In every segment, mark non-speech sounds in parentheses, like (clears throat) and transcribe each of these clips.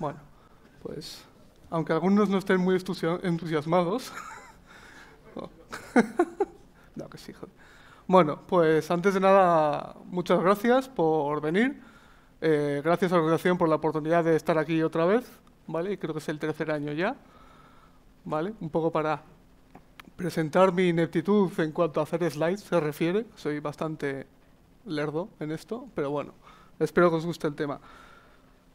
Bueno, pues aunque algunos no estén muy entusiasmados. (laughs) (laughs) no, que sí, joder. Bueno, pues antes de nada, muchas gracias por venir. Eh, gracias a la organización por la oportunidad de estar aquí otra vez, ¿vale? creo que es el tercer año ya, ¿vale? Un poco para presentar mi ineptitud en cuanto a hacer slides se refiere. Soy bastante lerdo en esto, pero bueno, espero que os guste el tema.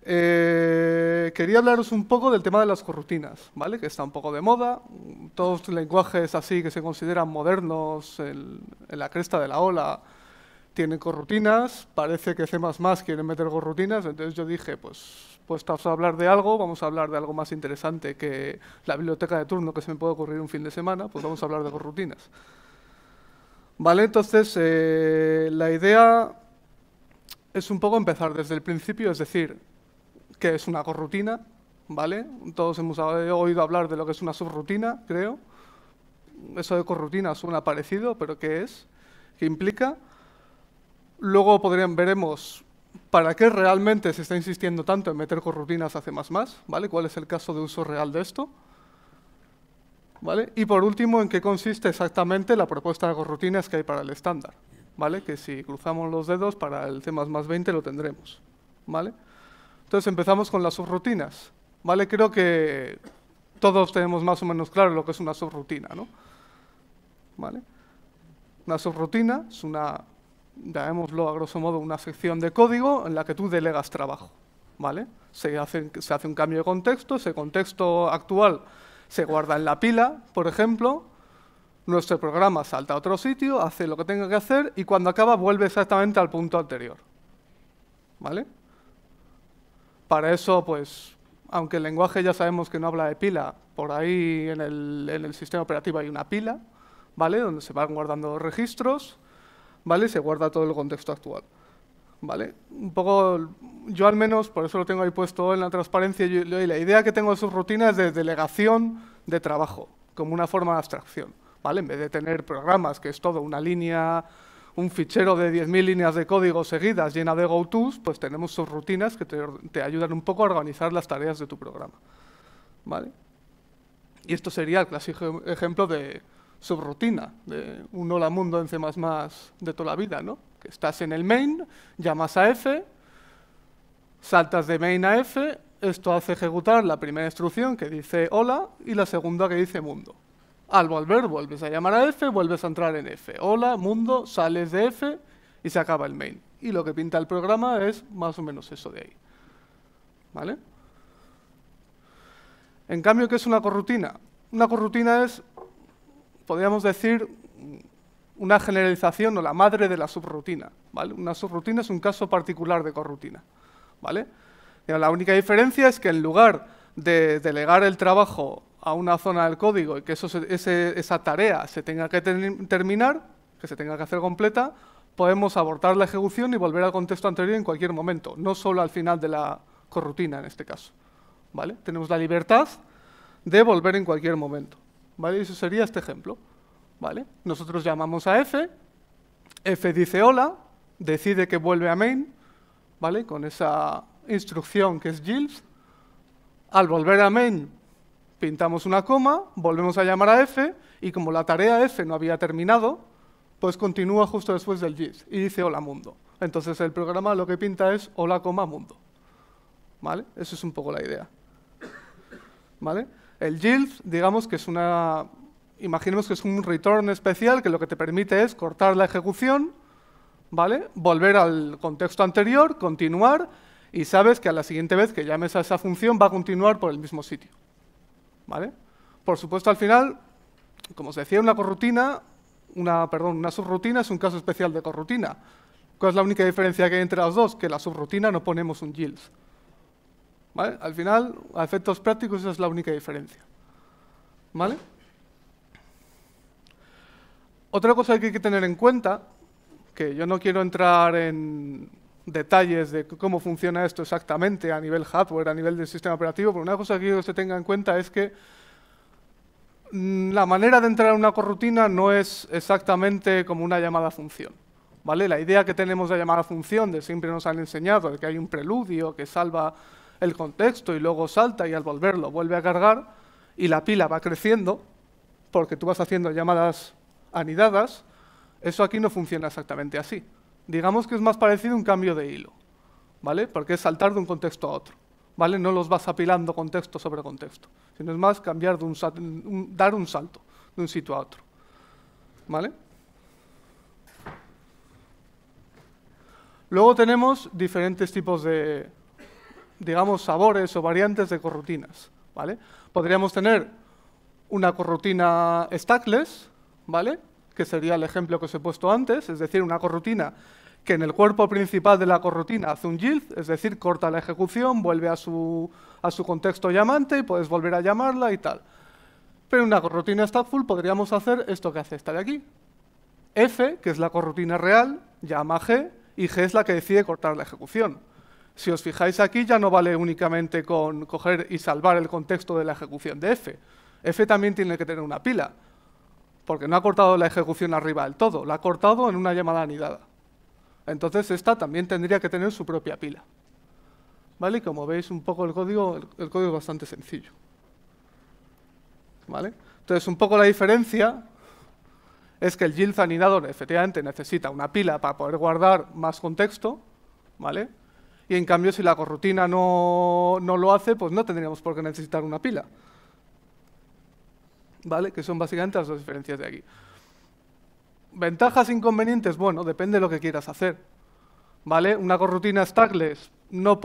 Eh, quería hablaros un poco del tema de las corrutinas, ¿vale? Que está un poco de moda. Todos los lenguajes así que se consideran modernos en, la cresta de la ola tienen corrutinas. Parece que C++ quieren meter corrutinas. Entonces yo dije, pues vamos a hablar de algo, vamos a hablar de algo más interesante que la biblioteca de turno que se me puede ocurrir un fin de semana, pues vamos a hablar de corrutinas. Vale, entonces eh, la idea es un poco empezar desde el principio, es decir, que es una corrutina, ¿vale? Todos hemos oído hablar de lo que es una subrutina, creo. Eso de corrutina suena parecido, pero ¿qué es? ¿Qué implica? Luego podrían, veremos para qué realmente se está insistiendo tanto en meter corrutinas hace más más, ¿vale? ¿Cuál es el caso de uso real de esto? ¿Vale? Y por último, en qué consiste exactamente la propuesta de corrutinas que hay para el estándar, ¿vale? Que si cruzamos los dedos para el C++ 20 lo tendremos, ¿vale? Entonces empezamos con las subrutinas. ¿vale? Creo que todos tenemos más o menos claro lo que es una subrutina. ¿no? ¿Vale? Una subrutina es una, llamémoslo a grosso modo, una sección de código en la que tú delegas trabajo. ¿vale? Se, hace, se hace un cambio de contexto, ese contexto actual se guarda en la pila, por ejemplo, nuestro programa salta a otro sitio, hace lo que tenga que hacer y cuando acaba vuelve exactamente al punto anterior. ¿Vale? Para eso, pues, aunque el lenguaje ya sabemos que no habla de pila, por ahí en el, sistema operativo hay una pila, ¿vale? Donde se van guardando registros, ¿vale? Se guarda todo el contexto actual, ¿vale? Un poco, yo al menos, por eso lo tengo ahí puesto en la transparencia, y la idea que tengo de sus rutinas de delegación de trabajo, como una forma de abstracción, ¿vale? En vez de tener programas, que es todo una línea un fichero de 10.000 líneas de código seguidas llena de go pues tenemos subrutinas que te, ayudan un poco a organizar las tareas de tu programa. ¿Vale? Y esto sería el clásico ejemplo de subrutina, de un hola mundo en C++ de toda la vida, ¿no? Que estás en el main, llamas a F, saltas de main a F, esto hace ejecutar la primera instrucción que dice hola y la segunda que dice mundo. Al volver vuelves a llamar a F, vuelves a entrar en F. Hola, mundo, sales de F y se acaba el main. Y lo que pinta el programa es más o menos eso de ahí. ¿Vale? En cambio, ¿qué es una corrutina? Una corrutina es, podríamos decir, una generalización o la madre de la subrutina. ¿vale? Una subrutina es un caso particular de corrutina. ¿vale? La única diferencia es que en lugar de delegar el trabajo a una zona del código y que esa tarea se tenga que terminar, que se tenga que hacer completa, podemos abortar la ejecución y volver al contexto anterior en cualquier momento, no solo al final de la corrutina en este caso. ¿vale? Tenemos la libertad de volver en cualquier momento. ¿vale? Eso sería este ejemplo. ¿vale? Nosotros llamamos a F, F dice hola, decide que vuelve a main, ¿vale? con esa instrucción que es yields, Al volver a main, pintamos una coma, volvemos a llamar a f, y como la tarea f no había terminado, pues continúa justo después del yield y dice hola mundo. Entonces el programa lo que pinta es hola coma mundo. ¿Vale? Eso es un poco la idea. ¿Vale? El yield, digamos que es una... Imaginemos que es un return especial que lo que te permite es cortar la ejecución, ¿vale? Volver al contexto anterior, continuar, y sabes que a la siguiente vez que llames a esa función va a continuar por el mismo sitio. ¿vale? Por supuesto, al final, como os decía, una corrutina, una, perdón, una subrutina es un caso especial de corrutina. ¿Cuál es la única diferencia que hay entre las dos? Que en la subrutina no ponemos un yield. ¿Vale? Al final, a efectos prácticos, esa es la única diferencia. ¿Vale? Otra cosa que hay que tener en cuenta, que yo no quiero entrar en detalles de cómo funciona esto exactamente a nivel hardware, a nivel del sistema operativo, pero una cosa que quiero que se tenga en cuenta es que mm, la manera de entrar en una corrutina no es exactamente como una llamada a función. ¿vale? La idea que tenemos de llamada a función, de siempre nos han enseñado, de que hay un preludio que salva el contexto y luego salta y al volverlo vuelve a cargar y la pila va creciendo porque tú vas haciendo llamadas anidadas, eso aquí no funciona exactamente así digamos que es más parecido a un cambio de hilo, ¿vale? Porque es saltar de un contexto a otro, ¿vale? No los vas apilando contexto sobre contexto, sino es más cambiar de un, dar un salto de un sitio a otro, ¿vale? Luego tenemos diferentes tipos de, digamos, sabores o variantes de corrutinas, ¿vale? Podríamos tener una corrutina stackless, ¿vale? que sería el ejemplo que os he puesto antes, es decir, una corrutina que en el cuerpo principal de la corrutina hace un yield, es decir, corta la ejecución, vuelve a su, a su contexto llamante y puedes volver a llamarla y tal. Pero en una corrutina statful podríamos hacer esto que hace esta de aquí. F, que es la corrutina real, llama a G, y G es la que decide cortar la ejecución. Si os fijáis aquí, ya no vale únicamente con coger y salvar el contexto de la ejecución de F. F también tiene que tener una pila porque no ha cortado la ejecución arriba del todo, la ha cortado en una llamada anidada. Entonces esta también tendría que tener su propia pila. ¿Vale? como veis un poco el código, el, código es bastante sencillo. ¿Vale? Entonces un poco la diferencia es que el yield anidado efectivamente necesita una pila para poder guardar más contexto, ¿vale? Y en cambio si la corrutina no, no lo hace, pues no tendríamos por qué necesitar una pila. ¿vale? Que son básicamente las dos diferencias de aquí. Ventajas, e inconvenientes, bueno, depende de lo que quieras hacer, ¿vale? Una corrutina stackless, no,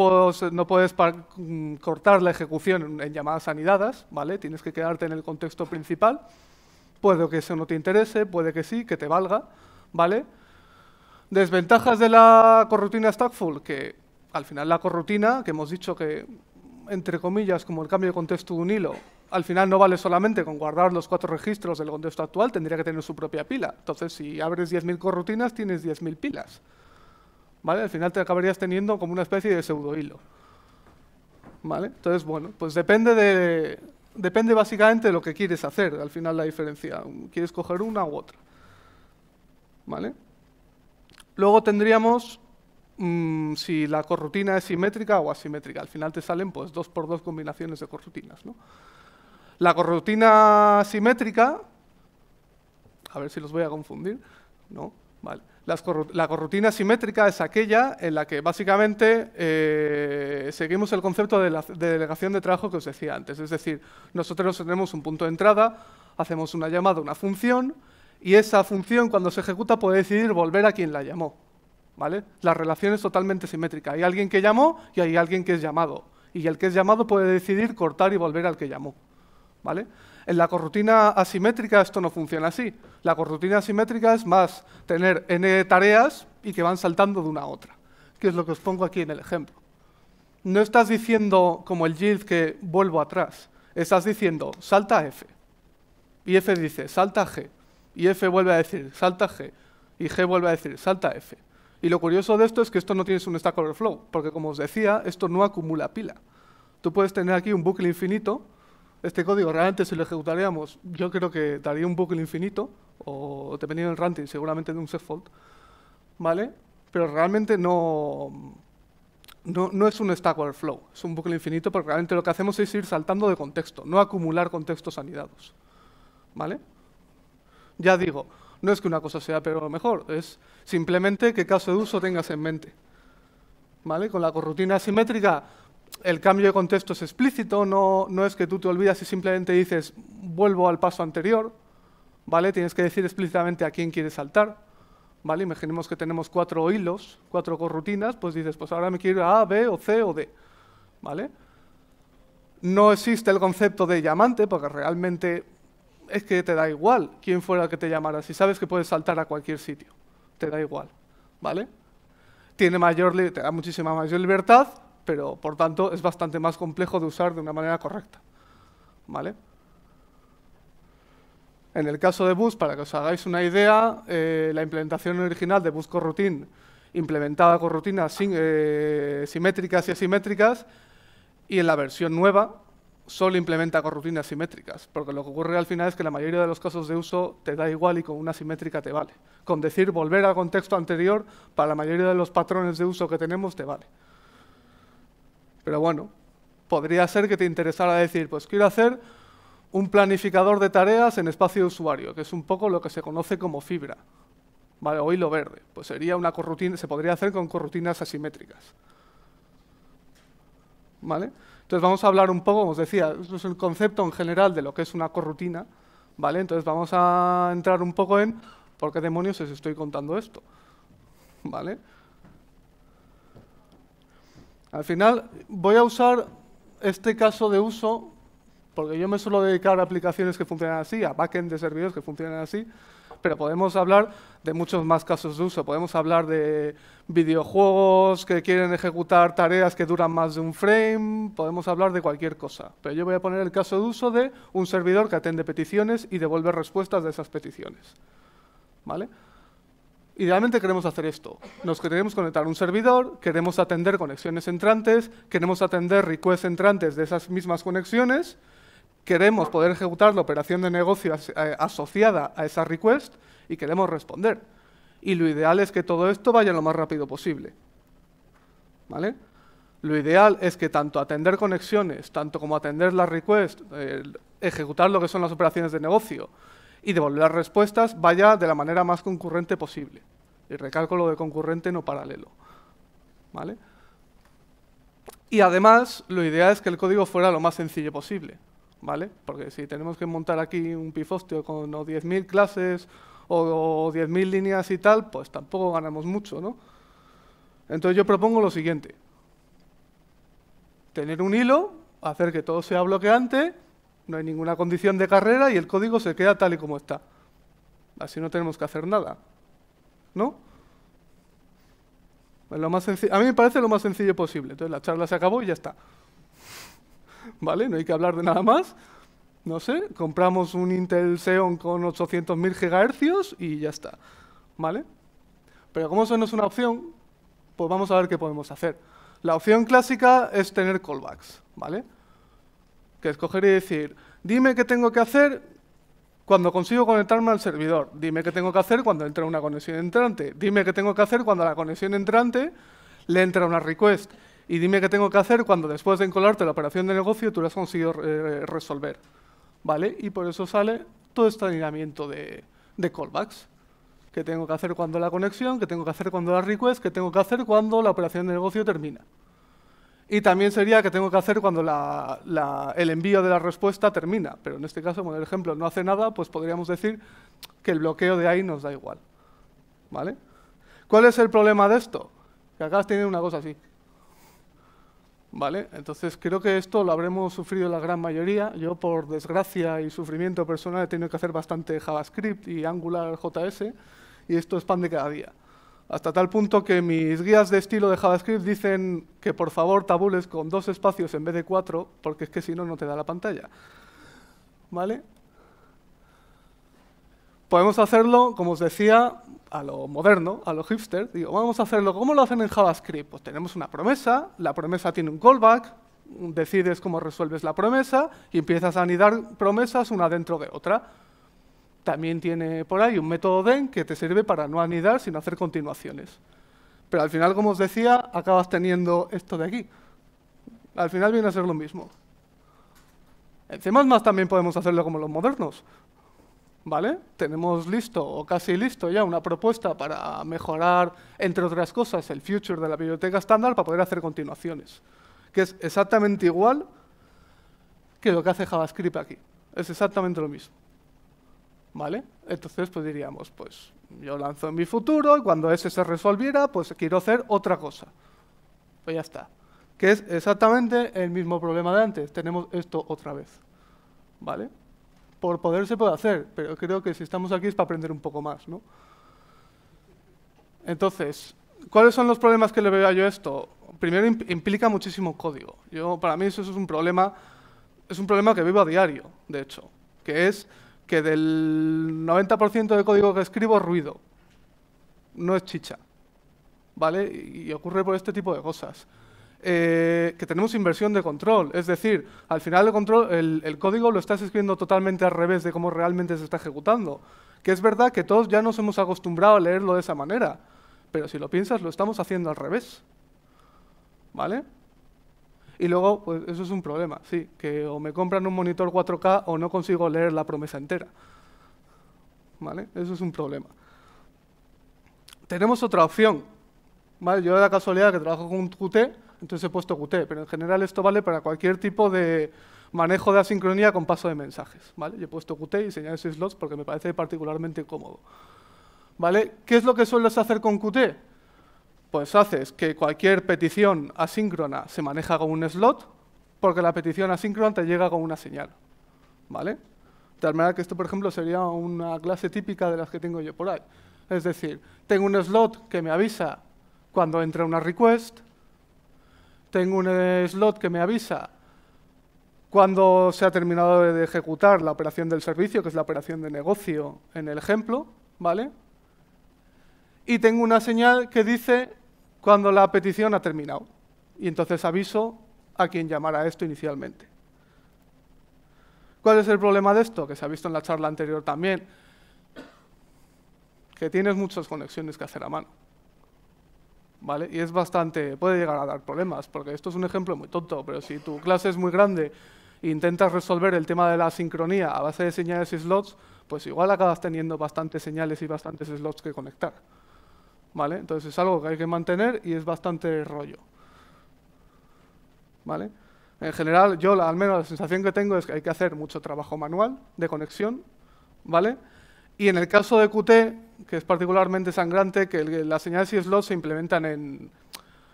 no puedes mm, cortar la ejecución en llamadas anidadas, ¿vale? Tienes que quedarte en el contexto principal. Puede que eso no te interese, puede que sí, que te valga, ¿vale? Desventajas de la corrutina Stackful, que al final la corrutina, que hemos dicho que entre comillas, como el cambio de contexto de un hilo, al final no vale solamente con guardar los cuatro registros del contexto actual, tendría que tener su propia pila. Entonces, si abres 10.000 corrutinas, tienes 10.000 pilas. ¿Vale? Al final te acabarías teniendo como una especie de pseudo hilo. ¿Vale? Entonces, bueno, pues depende de, depende básicamente de lo que quieres hacer, al final la diferencia. ¿Quieres coger una u otra? ¿Vale? Luego tendríamos Mm, si la corrutina es simétrica o asimétrica. Al final te salen pues, dos por dos combinaciones de corrutinas. La corrutina simétrica, a ver si los voy a confundir, ¿no? Vale. la corrutina simétrica es aquella en la que básicamente eh, seguimos el concepto de, la delegación de trabajo que os decía antes. Es decir, nosotros tenemos un punto de entrada, hacemos una llamada a una función y esa función cuando se ejecuta puede decidir volver a quien la llamó. ¿vale? La relación es totalmente simétrica. Hay alguien que llamó y hay alguien que es llamado. Y el que es llamado puede decidir cortar y volver al que llamó. ¿Vale? En la corrutina asimétrica esto no funciona así. La corrutina asimétrica es más tener n tareas y que van saltando de una a otra, que es lo que os pongo aquí en el ejemplo. No estás diciendo, como el yield, que vuelvo atrás. Estás diciendo, salta F. Y F dice, salta G. Y F vuelve a decir, salta G. Y G vuelve a decir, salta F. Y lo curioso de esto es que esto no tienes un Stack Overflow, porque como os decía, esto no acumula pila. Tú puedes tener aquí un bucle infinito. Este código realmente si lo ejecutaríamos, yo creo que daría un bucle infinito, o dependiendo del ranting, seguramente de un setfold, ¿vale? Pero realmente no, no, no, es un Stack Overflow, es un bucle infinito, porque realmente lo que hacemos es ir saltando de contexto, no acumular contextos anidados, ¿vale? Ya digo, no es que una cosa sea peor o mejor, es simplemente que caso de uso tengas en mente. ¿Vale? Con la corrutina asimétrica, el cambio de contexto es explícito, no, no es que tú te olvides y simplemente dices, vuelvo al paso anterior, ¿vale? Tienes que decir explícitamente a quién quieres saltar, ¿vale? Imaginemos que tenemos cuatro hilos, cuatro corrutinas, pues dices, pues ahora me quiero ir a A, B o C o D, ¿vale? No existe el concepto de llamante, porque realmente es que te da igual quién fuera que te llamara. Si sabes que puedes saltar a cualquier sitio, te da igual, ¿vale? Tiene mayor, te da muchísima mayor libertad, pero por tanto es bastante más complejo de usar de una manera correcta, ¿vale? En el caso de Bus, para que os hagáis una idea, eh, la implementación original de Boost Coroutine implementaba corrutinas eh, simétricas y asimétricas, y en la versión nueva, solo implementa corrutinas simétricas, porque lo que ocurre al final es que la mayoría de los casos de uso te da igual y con una simétrica te vale. Con decir volver al contexto anterior, para la mayoría de los patrones de uso que tenemos te vale. Pero bueno, podría ser que te interesara decir, pues quiero hacer un planificador de tareas en espacio de usuario, que es un poco lo que se conoce como fibra, vale, o hilo verde. Pues sería una corrutina, se podría hacer con corrutinas asimétricas. ¿Vale? Entonces vamos a hablar un poco, como os decía, esto es un concepto en general de lo que es una corrutina, ¿vale? Entonces vamos a entrar un poco en por qué demonios os estoy contando esto, ¿vale? Al final voy a usar este caso de uso, porque yo me suelo dedicar a aplicaciones que funcionan así, a backend de servidores que funcionan así, pero podemos hablar de muchos más casos de uso. Podemos hablar de videojuegos que quieren ejecutar tareas que duran más de un frame, podemos hablar de cualquier cosa. Pero yo voy a poner el caso de uso de un servidor que atende peticiones y devuelve respuestas de esas peticiones. ¿Vale? Idealmente queremos hacer esto. Nos queremos conectar a un servidor, queremos atender conexiones entrantes, queremos atender requests entrantes de esas mismas conexiones, queremos poder ejecutar la operación de negocio eh, asociada a esa request y queremos responder. Y lo ideal es que todo esto vaya lo más rápido posible. ¿Vale? Lo ideal es que tanto atender conexiones, tanto como atender las requests, eh, ejecutar lo que son las operaciones de negocio y devolver las respuestas vaya de la manera más concurrente posible. Y recálculo de concurrente, no paralelo. Y además, lo ideal es que el código fuera lo más sencillo posible. ¿vale? Porque si tenemos que montar aquí un pifostio con 10.000 clases o, 10.000 líneas y tal, pues tampoco ganamos mucho, ¿no? Entonces yo propongo lo siguiente. Tener un hilo, hacer que todo sea bloqueante, no hay ninguna condición de carrera y el código se queda tal y como está. Así no tenemos que hacer nada, ¿no? lo más a mí me parece lo más sencillo posible. Entonces la charla se acabó y ya está. ¿vale? No hay que hablar de nada más. No sé, compramos un Intel Xeon con 800.000 GHz y ya está, ¿vale? Pero como eso no es una opción, pues vamos a ver qué podemos hacer. La opción clásica es tener callbacks, ¿vale? Que escoger y decir, dime qué tengo que hacer cuando consigo conectarme al servidor, dime qué tengo que hacer cuando entra una conexión entrante, dime qué tengo que hacer cuando a la conexión entrante le entra una request, y dime qué tengo que hacer cuando después de encolarte la operación de negocio tú la has conseguido eh, eh, resolver. ¿Vale? Y por eso sale todo este alineamiento de, callbacks. ¿Qué tengo que hacer cuando la conexión? ¿Qué tengo que hacer cuando la request? ¿Qué tengo que hacer cuando la operación de negocio termina? Y también sería que tengo que hacer cuando el envío de la respuesta termina. Pero en este caso, como el ejemplo no hace nada, pues podríamos decir que el bloqueo de ahí nos da igual. ¿Vale? ¿Cuál es el problema de esto? Que acá tienen una cosa así. ¿Vale? Entonces creo que esto lo habremos sufrido la gran mayoría. Yo por desgracia y sufrimiento personal he tenido que hacer bastante JavaScript y Angular JS y esto expande cada día. Hasta tal punto que mis guías de estilo de JavaScript dicen que por favor tabules con dos espacios en vez de cuatro porque es que si no no te da la pantalla. ¿Vale? Podemos hacerlo, como os decía, a lo moderno, a lo hipster, digo, vamos a hacerlo, ¿cómo lo hacen en JavaScript? Pues tenemos una promesa, la promesa tiene un callback, decides cómo resuelves la promesa y empiezas a anidar promesas una dentro de otra. También tiene por ahí un método den que te sirve para no anidar, sino hacer continuaciones. Pero al final, como os decía, acabas teniendo esto de aquí. Al final viene a ser lo mismo. En C++ también podemos hacerlo como los modernos. ¿vale? Tenemos listo o casi listo ya una propuesta para mejorar, entre otras cosas, el future de la biblioteca estándar para poder hacer continuaciones, que es exactamente igual que lo que hace JavaScript aquí. Es exactamente lo mismo. ¿Vale? Entonces, pues diríamos, pues yo lanzo en mi futuro y cuando ese se resolviera, pues quiero hacer otra cosa. Pues ya está. Que es exactamente el mismo problema de antes. Tenemos esto otra vez. ¿Vale? por poder se puede hacer, pero creo que si estamos aquí es para aprender un poco más. ¿no? Entonces, ¿cuáles son los problemas que le veo a yo a esto? Primero, implica muchísimo código. Yo, para mí eso es un problema, es un problema que vivo a diario, de hecho, que es que del 90% de código que escribo es ruido, no es chicha. ¿Vale? Y ocurre por este tipo de cosas. Eh, que tenemos inversión de control. Es decir, al final el, control, el, código lo estás escribiendo totalmente al revés de cómo realmente se está ejecutando. Que es verdad que todos ya nos hemos acostumbrado a leerlo de esa manera, pero si lo piensas, lo estamos haciendo al revés. ¿Vale? Y luego, pues eso es un problema, sí, que o me compran un monitor 4K o no consigo leer la promesa entera. ¿Vale? Eso es un problema. Tenemos otra opción. ¿Vale? Yo de la casualidad que trabajo con un Qt, entonces he puesto Qt, pero en general esto vale para cualquier tipo de manejo de asincronía con paso de mensajes. ¿vale? Yo he puesto Qt y señales y slots porque me parece particularmente cómodo. ¿vale? ¿Qué es lo que sueles hacer con Qt? Pues haces que cualquier petición asíncrona se maneja con un slot porque la petición asíncrona te llega con una señal. ¿vale? De tal manera que esto, por ejemplo, sería una clase típica de las que tengo yo por ahí. Es decir, tengo un slot que me avisa cuando entra una request, tengo un slot que me avisa cuando se ha terminado de ejecutar la operación del servicio, que es la operación de negocio en el ejemplo, ¿vale? Y tengo una señal que dice cuando la petición ha terminado. Y entonces aviso a quien llamara esto inicialmente. ¿Cuál es el problema de esto? Que se ha visto en la charla anterior también, que tienes muchas conexiones que hacer a mano. Y es bastante, puede llegar a dar problemas, porque esto es un ejemplo muy tonto, pero si tu clase es muy grande e intentas resolver el tema de la sincronía a base de señales y slots, pues igual acabas teniendo bastantes señales y bastantes slots que conectar, ¿vale? Entonces es algo que hay que mantener y es bastante rollo, ¿vale? En general, yo al menos la sensación que tengo es que hay que hacer mucho trabajo manual de conexión, ¿vale? Y en el caso de Qt, que es particularmente sangrante, que las señales y slots se implementan en...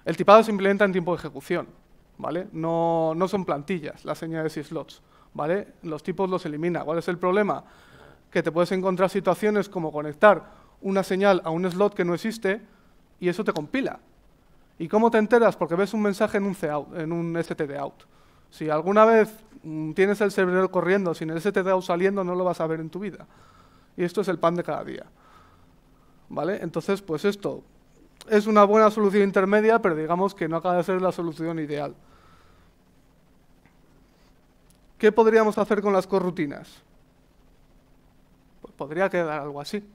El tipado se implementa en tiempo de ejecución, ¿vale? No, son plantillas las señales y slots, ¿vale? Los tipos los elimina. ¿Cuál es el problema? Que te puedes encontrar situaciones como conectar una señal a un slot que no existe y eso te compila. ¿Y cómo te enteras? Porque ves un mensaje en un, en un std out. Si alguna vez mm, tienes el servidor corriendo sin el std out saliendo, no lo vas a ver en tu vida. Y esto es el pan de cada día. ¿vale? Entonces, pues esto es una buena solución intermedia, pero digamos que no acaba de ser la solución ideal. ¿Qué podríamos hacer con las corrutinas? Pues podría quedar algo así.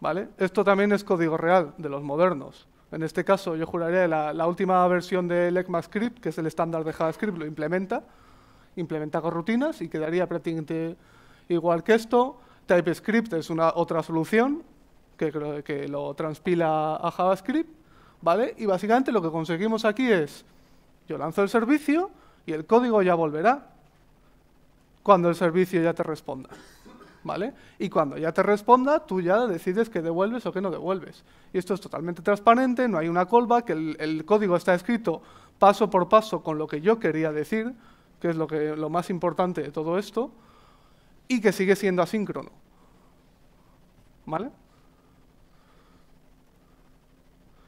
¿Vale? Esto también es código real de los modernos. En este caso, yo juraría la, la, última versión del ECMAScript, que es el estándar de JavaScript, lo implementa, implementa corrutinas y quedaría prácticamente igual que esto. TypeScript es una otra solución que, lo transpila a JavaScript, ¿vale? Y básicamente lo que conseguimos aquí es, yo lanzo el servicio y el código ya volverá cuando el servicio ya te responda. ¿Vale? Y cuando ya te responda, tú ya decides que devuelves o que no devuelves. Y esto es totalmente transparente, no hay una callback, que el código está escrito paso por paso con lo que yo quería decir, que es lo, que, lo más importante de todo esto, y que sigue siendo asíncrono. ¿Vale?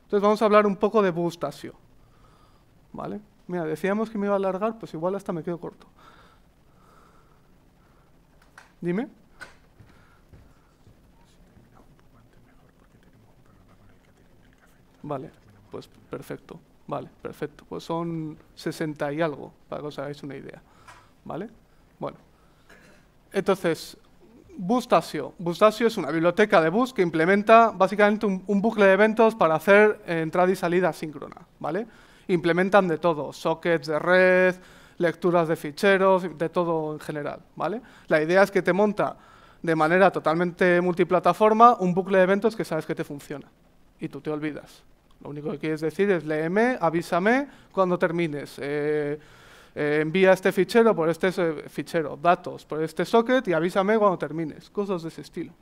Entonces vamos a hablar un poco de Bustasio. ¿Vale? Mira, decíamos que me iba a alargar, pues igual hasta me quedo corto. Dime. Vale, pues perfecto. Vale, perfecto. Pues son 60 y algo, para que os hagáis una idea. ¿Vale? Bueno. Entonces, Bustacio. Bustacio es una biblioteca de bus que implementa básicamente un, bucle de eventos para hacer eh, entrada y salida asíncrona, ¿vale? Implementan de todo, sockets de red, lecturas de ficheros, de todo en general, ¿vale? La idea es que te monta de manera totalmente multiplataforma un bucle de eventos que sabes que te funciona y tú te olvidas. Lo único que quieres decir es léeme, avísame cuando termines. Eh, eh, envía este fichero por este eh, fichero, datos por este socket y avísame cuando termines, cosas de ese estilo.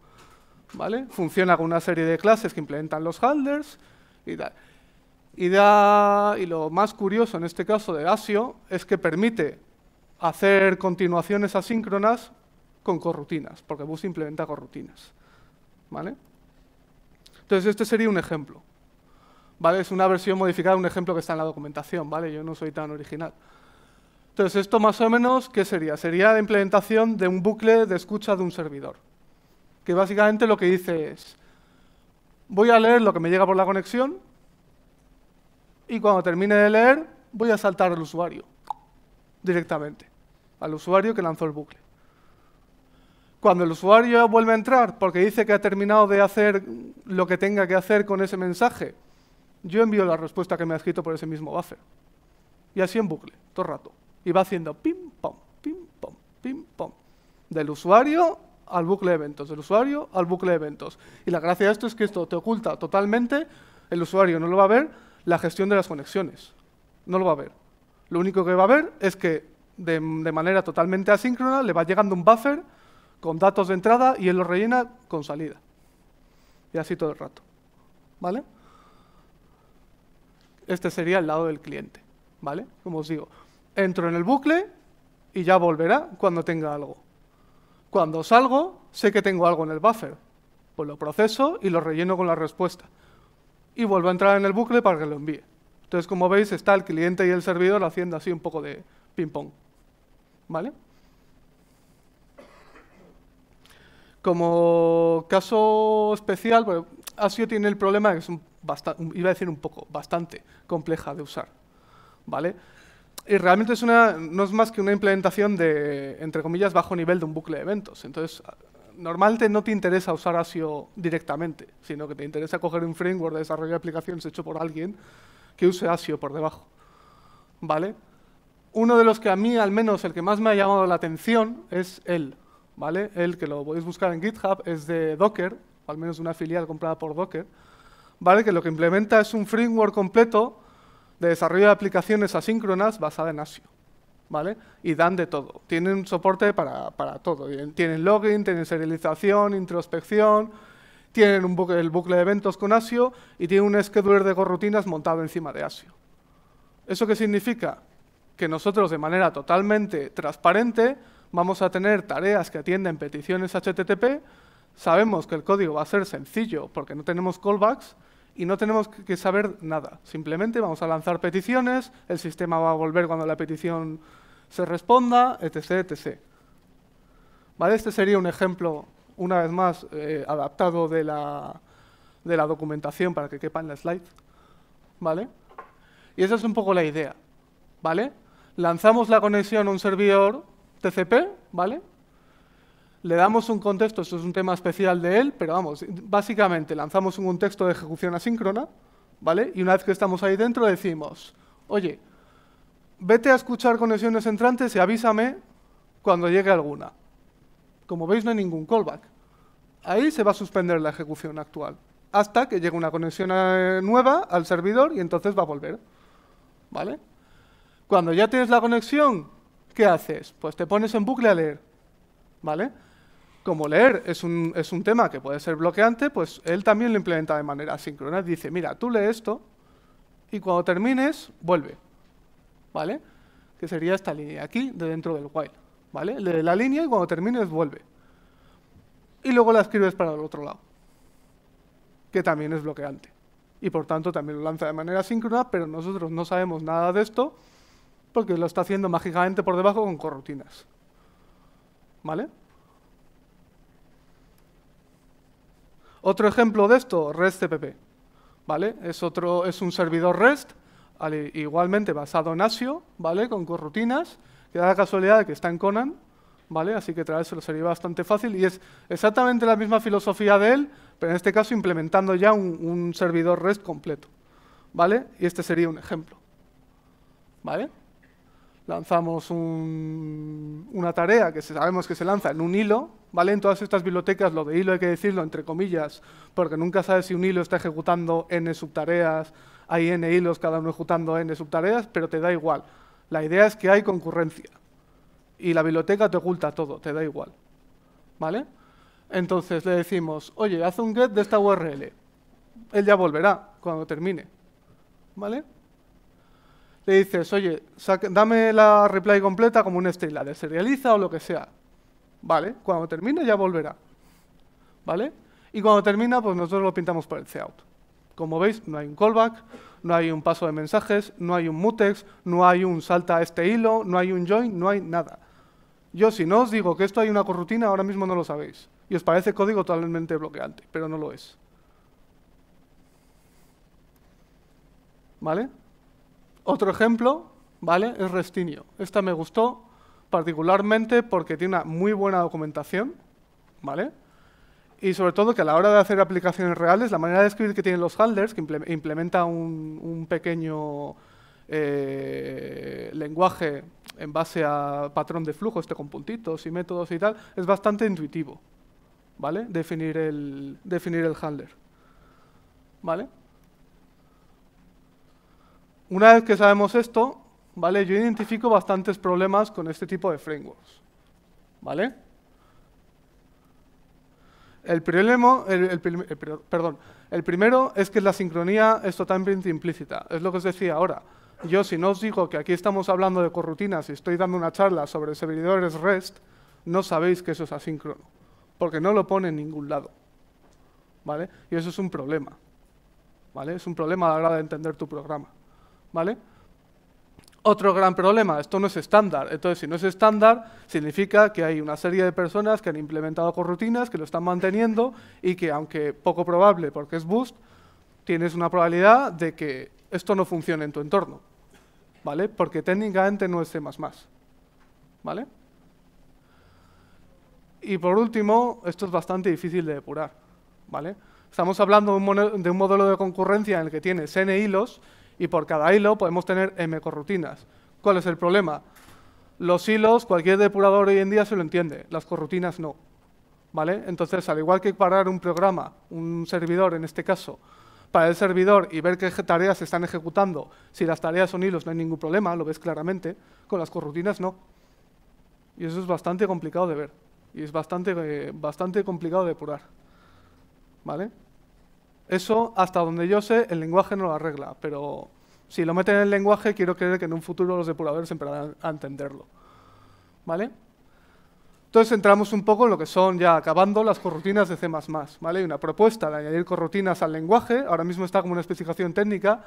¿Vale? Funciona con una serie de clases que implementan los handlers y da, y lo más curioso en este caso de ASIO es que permite hacer continuaciones asíncronas con corrutinas, porque Bus implementa corrutinas. ¿Vale? Entonces, este sería un ejemplo. ¿Vale? Es una versión modificada, un ejemplo que está en la documentación, ¿vale? Yo no soy tan original. Entonces, esto más o menos, ¿qué sería? Sería la implementación de un bucle de escucha de un servidor, que básicamente lo que dice es, voy a leer lo que me llega por la conexión y cuando termine de leer, voy a saltar al usuario directamente, al usuario que lanzó el bucle. Cuando el usuario vuelve a entrar porque dice que ha terminado de hacer lo que tenga que hacer con ese mensaje, yo envío la respuesta que me ha escrito por ese mismo buffer. Y así en bucle, todo el rato y va haciendo pim-pom, pim-pom, pim-pom, del usuario al bucle de eventos, del usuario al bucle de eventos. Y la gracia de esto es que esto te oculta totalmente, el usuario no lo va a ver, la gestión de las conexiones. No lo va a ver. Lo único que va a ver es que de, de manera totalmente asíncrona le va llegando un buffer con datos de entrada y él lo rellena con salida. Y así todo el rato. ¿Vale? Este sería el lado del cliente. ¿Vale? Como os digo, entro en el bucle y ya volverá cuando tenga algo. Cuando salgo, sé que tengo algo en el buffer. Pues lo proceso y lo relleno con la respuesta. Y vuelvo a entrar en el bucle para que lo envíe. Entonces, como veis, está el cliente y el servidor haciendo así un poco de ping-pong. ¿Vale? Como caso especial, pues, ASIO tiene el problema que es un iba a decir un poco, bastante compleja de usar. ¿Vale? y realmente es una, no es más que una implementación de, entre comillas, bajo nivel de un bucle de eventos. Entonces, normalmente no te interesa usar ASIO directamente, sino que te interesa coger un framework de desarrollo de aplicaciones hecho por alguien que use ASIO por debajo. ¿Vale? Uno de los que a mí, al menos, el que más me ha llamado la atención es él, ¿vale? El que lo podéis buscar en GitHub es de Docker, o al menos una filial comprada por Docker, ¿vale? Que lo que implementa es un framework completo de desarrollo de aplicaciones asíncronas basada en ASIO. ¿Vale? Y dan de todo. Tienen soporte para, todo. Tienen login, tienen serialización, introspección, tienen un el bucle de eventos con ASIO y tienen un scheduler de corrutinas montado encima de ASIO. ¿Eso qué significa? Que nosotros de manera totalmente transparente vamos a tener tareas que atienden peticiones HTTP, sabemos que el código va a ser sencillo porque no tenemos callbacks y no tenemos que saber nada. Simplemente vamos a lanzar peticiones, el sistema va a volver cuando la petición se responda, etc. etc. ¿Vale? Este sería un ejemplo, una vez más, eh, adaptado de la, de la documentación para que quepa en la slide. ¿Vale? Y esa es un poco la idea. ¿Vale? Lanzamos la conexión a un servidor TCP, ¿vale? le damos un contexto, esto es un tema especial de él, pero vamos, básicamente lanzamos un contexto de ejecución asíncrona, ¿vale? Y una vez que estamos ahí dentro decimos, oye, vete a escuchar conexiones entrantes y avísame cuando llegue alguna. Como veis, no hay ningún callback. Ahí se va a suspender la ejecución actual, hasta que llegue una conexión eh, nueva al servidor y entonces va a volver, ¿vale? Cuando ya tienes la conexión, ¿qué haces? Pues te pones en bucle a leer, ¿vale? como leer es un, es un, tema que puede ser bloqueante, pues él también lo implementa de manera asíncrona. Dice, mira, tú lee esto y cuando termines, vuelve. ¿Vale? Que sería esta línea aquí, de dentro del while. ¿Vale? Lee la línea y cuando termines, vuelve. Y luego la escribes para el otro lado, que también es bloqueante. Y por tanto también lo lanza de manera asíncrona, pero nosotros no sabemos nada de esto porque lo está haciendo mágicamente por debajo con corrutinas. ¿Vale? Otro ejemplo de esto, REST-CPP. ¿Vale? Es, otro, es un servidor REST, igualmente basado en ASIO, ¿vale? con corrutinas, que da la casualidad de que está en Conan, ¿vale? así que lo sería bastante fácil, y es exactamente la misma filosofía de él, pero en este caso implementando ya un, servidor REST completo. ¿vale? Y este sería un ejemplo. ¿Vale? Lanzamos una tarea que sabemos que se lanza en un hilo, ¿vale? En todas estas bibliotecas lo de hilo hay que decirlo entre comillas, porque nunca sabes si un hilo está ejecutando n subtareas, hay n hilos, cada uno ejecutando n subtareas, pero te da igual. La idea es que hay concurrencia y la biblioteca te oculta todo, te da igual, ¿vale? Entonces le decimos, oye, haz un get de esta URL. Él ya volverá cuando termine, ¿vale? Le dices, oye, dame la reply completa como un string, la deserializa o lo que sea. Vale, cuando termine ya volverá. ¿Vale? Y cuando termina, pues nosotros lo pintamos por el cout. Como veis, no hay un callback, no hay un paso de mensajes, no hay un mutex, no hay un salta a este hilo, no hay un join, no hay nada. Yo si no os digo que esto hay una corrutina, ahora mismo no lo sabéis. Y os parece código totalmente bloqueante, pero no lo es. ¿Vale? Otro ejemplo, ¿vale? Es Restinio. Esta me gustó, particularmente porque tiene una muy buena documentación, ¿vale? Y sobre todo que a la hora de hacer aplicaciones reales, la manera de escribir que tienen los handlers, que implementa un, pequeño eh, lenguaje en base a patrón de flujo, este con puntitos y métodos y tal, es bastante intuitivo, ¿vale? Definir el, definir el handler, ¿vale? Una vez que sabemos esto, ¿vale? Yo identifico bastantes problemas con este tipo de frameworks, ¿vale? El, problema, primero es que la sincronía es totalmente implícita, es lo que os decía ahora. Yo si no os digo que aquí estamos hablando de corrutinas y estoy dando una charla sobre servidores REST, no sabéis que eso es asíncrono, porque no lo pone en ningún lado. ¿Vale? Y eso es un problema. ¿Vale? Es un problema a la hora de entender tu programa. ¿Vale? Otro gran problema, esto no es estándar. Entonces, si no es estándar, significa que hay una serie de personas que han implementado corrutinas, que lo están manteniendo y que, aunque poco probable porque es boost, tienes una probabilidad de que esto no funcione en tu entorno. ¿Vale? Porque técnicamente no es C++. ¿Vale? Y por último, esto es bastante difícil de depurar. ¿Vale? Estamos hablando de un, de un modelo de concurrencia en el que tienes n hilos y por cada hilo podemos tener m corrutinas. ¿Cuál es el problema? Los hilos, cualquier depurador hoy en día se lo entiende, las corrutinas no. ¿Vale? Entonces, al igual que parar un programa, un servidor en este caso, para el servidor y ver qué tareas se están ejecutando, si las tareas son hilos no hay ningún problema, lo ves claramente, con las corrutinas no. Y eso es bastante complicado de ver, y es bastante, eh, bastante complicado de depurar. ¿Vale? Eso, hasta donde yo sé, el lenguaje no lo arregla, pero si lo meten en el lenguaje, quiero creer que en un futuro los depuradores empezarán a entenderlo. ¿Vale? Entonces entramos un poco en lo que son ya acabando las corrutinas de C++, ¿vale? Hay una propuesta de añadir corrutinas al lenguaje, ahora mismo está como una especificación técnica,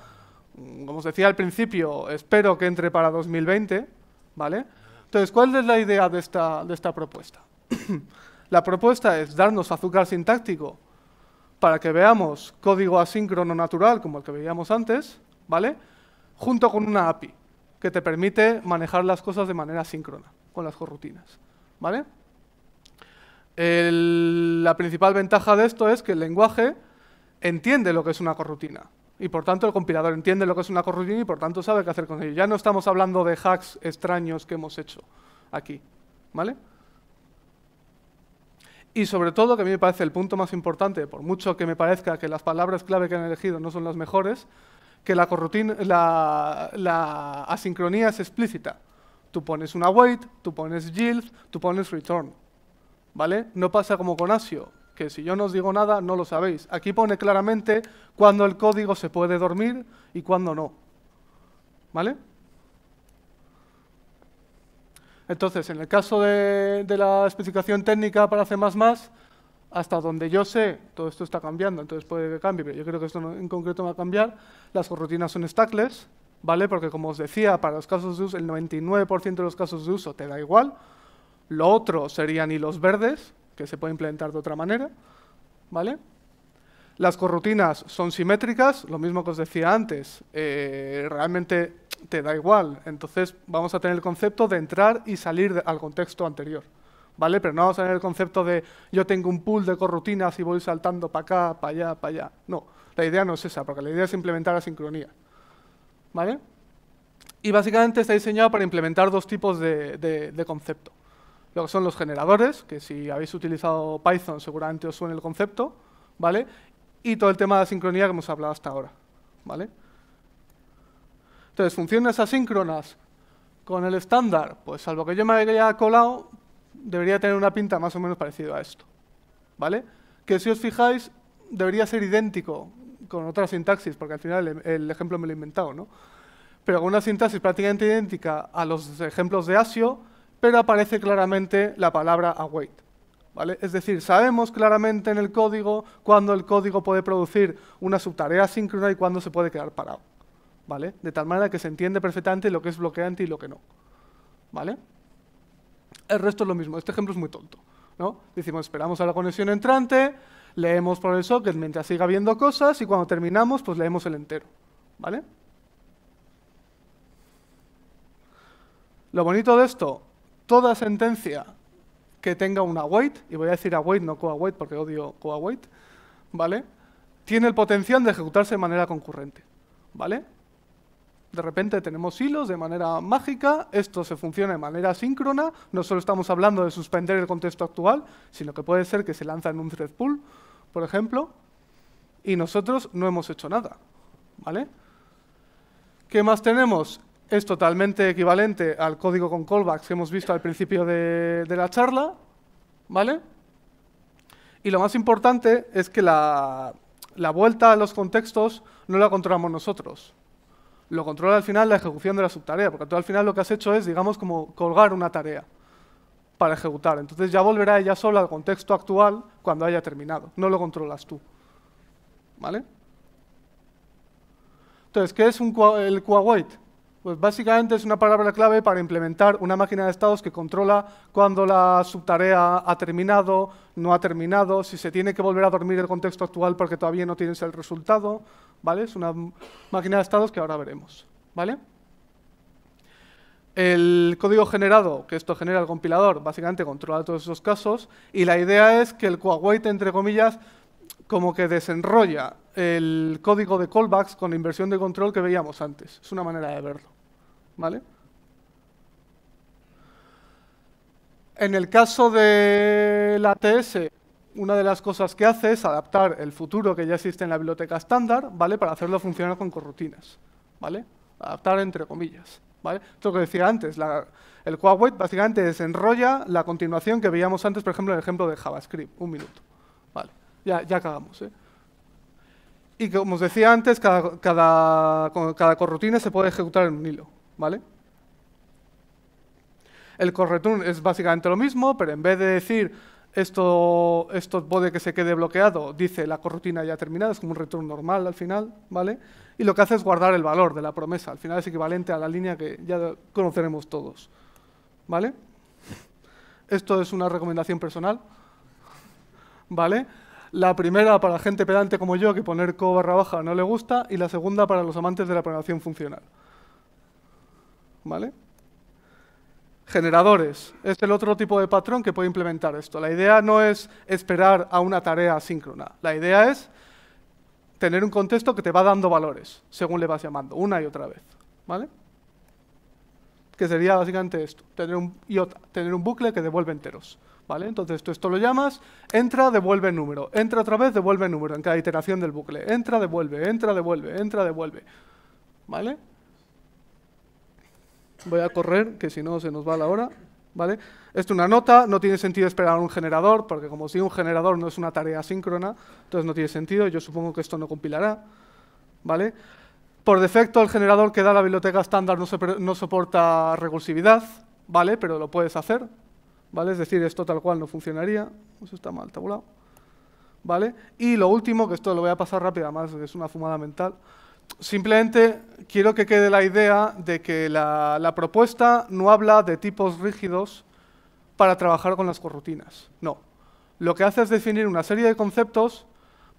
mm, como os decía al principio, espero que entre para 2020, ¿vale? Entonces, ¿cuál es la idea de esta, de esta propuesta? (clears throat) la propuesta es darnos azúcar sintáctico para que veamos código asíncrono natural, como el que veíamos antes, ¿vale? Junto con una API, que te permite manejar las cosas de manera síncrona, con las corrutinas, ¿vale? la principal ventaja de esto es que el lenguaje entiende lo que es una corrutina, y por tanto el compilador entiende lo que es una corrutina y por tanto sabe qué hacer con ello. Ya no estamos hablando de hacks extraños que hemos hecho aquí, ¿vale? Y sobre todo, que a mí me parece el punto más importante, por mucho que me parezca que las palabras clave que han elegido no son las mejores, que la, la, asincronía es explícita. Tú pones una wait, tú pones yield, tú pones return. ¿Vale? No pasa como con ASIO, que si yo no os digo nada, no lo sabéis. Aquí pone claramente cuándo el código se puede dormir y cuándo no. ¿Vale? Entonces, en el caso de, la especificación técnica para C++, hasta donde yo sé, todo esto está cambiando, entonces puede que cambie, pero yo creo que esto en concreto va a cambiar, las corrutinas son stackless, ¿vale? Porque como os decía, para los casos de uso, el 99% de los casos de uso te da igual. Lo otro serían hilos verdes, que se puede implementar de otra manera, ¿vale? Las corrutinas son simétricas, lo mismo que os decía antes, eh, realmente te da igual. Entonces vamos a tener el concepto de entrar y salir al contexto anterior. ¿Vale? Pero no vamos a tener el concepto de yo tengo un pool de corrutinas y voy saltando para acá, para allá, para allá. No, la idea no es esa, porque la idea es implementar la sincronía. ¿Vale? Y básicamente está diseñado para implementar dos tipos de, concepto. Lo que son los generadores, que si habéis utilizado Python seguramente os suene el concepto, ¿vale? y todo el tema de asincronía que hemos hablado hasta ahora. ¿vale? Entonces, funciones asíncronas con el estándar, pues salvo que yo me haya colado, debería tener una pinta más o menos parecida a esto. ¿Vale? Que si os fijáis, debería ser idéntico con otra sintaxis, porque al final el, ejemplo me lo he inventado, ¿no? Pero con una sintaxis prácticamente idéntica a los ejemplos de ASIO, pero aparece claramente la palabra await. ¿Vale? Es decir, sabemos claramente en el código cuándo el código puede producir una subtarea asíncrona y cuándo se puede quedar parado. ¿Vale? De tal manera que se entiende perfectamente lo que es bloqueante y lo que no. ¿Vale? El resto es lo mismo. Este ejemplo es muy tonto. ¿no? Decimos, esperamos a la conexión entrante, leemos por el socket mientras siga viendo cosas y cuando terminamos, pues leemos el entero. ¿Vale? Lo bonito de esto, toda sentencia que tenga una await, y voy a decir await, no coawait, porque odio coawait, ¿vale? Tiene el potencial de ejecutarse de manera concurrente, ¿vale? De repente tenemos hilos de manera mágica, esto se funciona de manera síncrona, no solo estamos hablando de suspender el contexto actual, sino que puede ser que se lanza en un thread pool, por ejemplo, y nosotros no hemos hecho nada, ¿vale? ¿Qué más tenemos? es totalmente equivalente al código con callbacks que hemos visto al principio de, la charla, ¿vale? Y lo más importante es que la, vuelta a los contextos no la controlamos nosotros. Lo controla al final la ejecución de la subtarea, porque tú al final lo que has hecho es, digamos, como colgar una tarea para ejecutar. Entonces ya volverá ella sola al contexto actual cuando haya terminado. No lo controlas tú. ¿Vale? Entonces, ¿qué es el coawait? Pues básicamente es una palabra clave para implementar una máquina de estados que controla cuando la subtarea ha terminado, no ha terminado, si se tiene que volver a dormir el contexto actual porque todavía no tienes el resultado, ¿vale? Es una máquina de estados que ahora veremos, ¿vale? El código generado, que esto genera el compilador, básicamente controla todos esos casos y la idea es que el coawait, entre comillas, como que desenrolla el código de callbacks con inversión de control que veíamos antes. Es una manera de verlo. ¿Vale? En el caso de la TS, una de las cosas que hace es adaptar el futuro que ya existe en la biblioteca estándar, ¿vale? Para hacerlo funcionar con corrutinas, ¿vale? Adaptar entre comillas, ¿vale? Esto que decía antes, el Huawei básicamente desenrolla la continuación que veíamos antes, por ejemplo, en el ejemplo de JavaScript. Un minuto ya, ya cagamos. ¿eh? Y como os decía antes, cada, corrutina se puede ejecutar en un hilo, ¿vale? El correturn es básicamente lo mismo, pero en vez de decir esto, esto puede que se quede bloqueado, dice la corrutina ya terminada, es como un return normal al final, ¿vale? Y lo que hace es guardar el valor de la promesa, al final es equivalente a la línea que ya conoceremos todos, ¿vale? Esto es una recomendación personal, ¿vale? La primera para gente pedante como yo, que poner co barra baja no le gusta, y la segunda para los amantes de la programación funcional. ¿Vale? Generadores. Es el otro tipo de patrón que puede implementar esto. La idea no es esperar a una tarea asíncrona. La idea es tener un contexto que te va dando valores según le vas llamando, una y otra vez. ¿Vale? Que sería básicamente esto, tener un, tener un bucle que devuelve enteros. ¿Vale? Entonces tú esto lo llamas, entra, devuelve número, entra otra vez, devuelve número en cada iteración del bucle, entra, devuelve, entra, devuelve, entra, devuelve, ¿vale? Voy a correr, que si no se nos va la hora, ¿vale? Esto es una nota, no tiene sentido esperar un generador, porque como si un generador no es una tarea síncrona, entonces no tiene sentido, yo supongo que esto no compilará, ¿vale? Por defecto, el generador que da la biblioteca estándar no, no soporta recursividad, ¿vale? Pero lo puedes hacer, ¿vale? Es decir, esto tal cual no funcionaría, eso está mal tabulado, ¿vale? Y lo último, que esto lo voy a pasar rápido, además es una fumada mental, simplemente quiero que quede la idea de que la, la propuesta no habla de tipos rígidos para trabajar con las corrutinas, no. Lo que hace es definir una serie de conceptos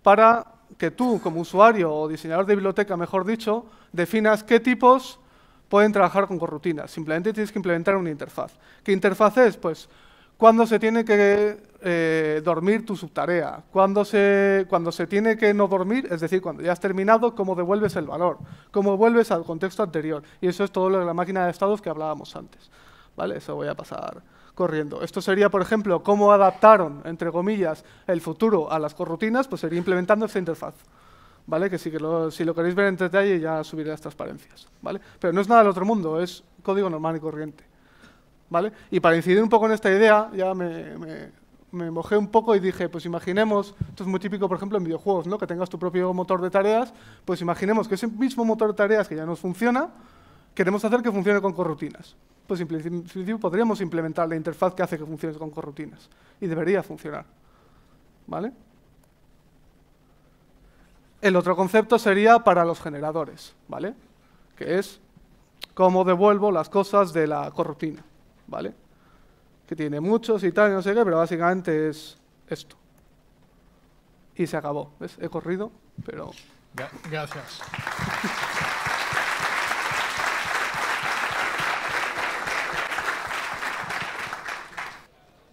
para que tú, como usuario o diseñador de biblioteca, mejor dicho, definas qué tipos pueden trabajar con corrutinas. Simplemente tienes que implementar una interfaz. ¿Qué interfaz es? Pues cuando se tiene que eh, dormir tu subtarea, cuando se, cuando se tiene que no dormir, es decir, cuando ya has terminado, cómo devuelves el valor, cómo vuelves al contexto anterior. Y eso es todo lo de la máquina de estados que hablábamos antes. ¿Vale? Eso voy a pasar corriendo. Esto sería, por ejemplo, cómo adaptaron, entre comillas, el futuro a las corrutinas, pues sería implementando esa interfaz. ¿vale? Que, si lo queréis ver en detalle ya subiré las transparencias, ¿vale? Pero no es nada del otro mundo, es código normal y corriente, ¿vale? Y para incidir un poco en esta idea, ya me, mojé un poco y dije, pues imaginemos, esto es muy típico, por ejemplo, en videojuegos, ¿no? Que tengas tu propio motor de tareas, pues imaginemos que ese mismo motor de tareas que ya nos funciona, queremos hacer que funcione con corrutinas. Pues en principio podríamos implementar la interfaz que hace que funcione con corrutinas. Y debería funcionar, ¿vale? El otro concepto sería para los generadores, ¿vale? Que es cómo devuelvo las cosas de la corrutina, ¿vale? Que tiene muchos y tal, no sé qué, pero básicamente es esto. Y se acabó, ¿ves? He corrido, pero... Gracias.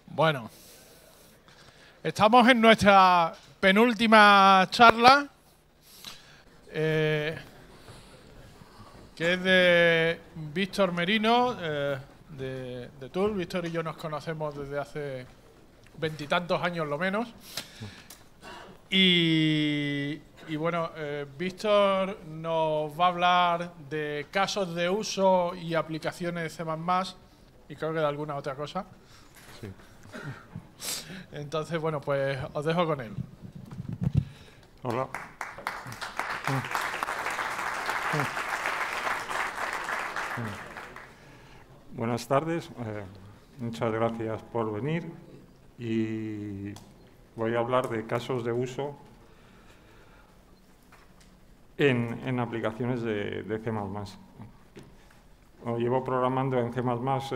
Bueno, estamos en nuestra penúltima charla eh, que es de Víctor Merino, eh, de, de Tool. Víctor y yo nos conocemos desde hace veintitantos años lo menos. Y, bueno, eh, Víctor nos va a hablar de casos de uso y aplicaciones de C++ y creo que de alguna otra cosa. Sí. Entonces, bueno, pues os dejo con él. Hola. Mm. Mm. Buenas tardes, eh, muchas gracias por venir y voy a hablar de casos de uso en, aplicaciones de, C++. llevo programando en C++ eh,